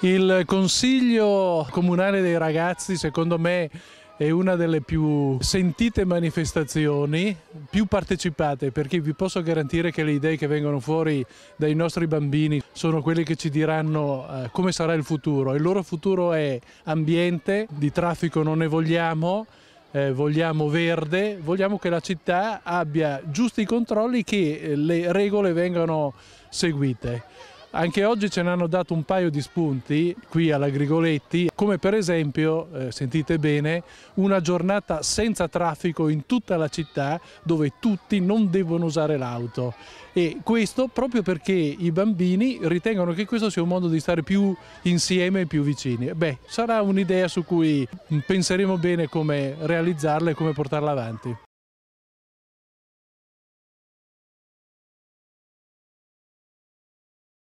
Il Consiglio Comunale dei Ragazzi, secondo me, è una delle più sentite manifestazioni, più partecipate, perché vi posso garantire che le idee che vengono fuori dai nostri bambini sono quelle che ci diranno eh, come sarà il futuro. Il loro futuro è ambiente, di traffico non ne vogliamo, eh, vogliamo verde, vogliamo che la città abbia giusti controlli, che eh, le regole vengano seguite. Anche oggi ce ne hanno dato un paio di spunti qui alla Grigoletti, come per esempio, eh, sentite bene, una giornata senza traffico in tutta la città dove tutti non devono usare l'auto. E questo proprio perché i bambini ritengono che questo sia un modo di stare più insieme e più vicini. Beh, sarà un'idea su cui penseremo bene come realizzarla e come portarla avanti.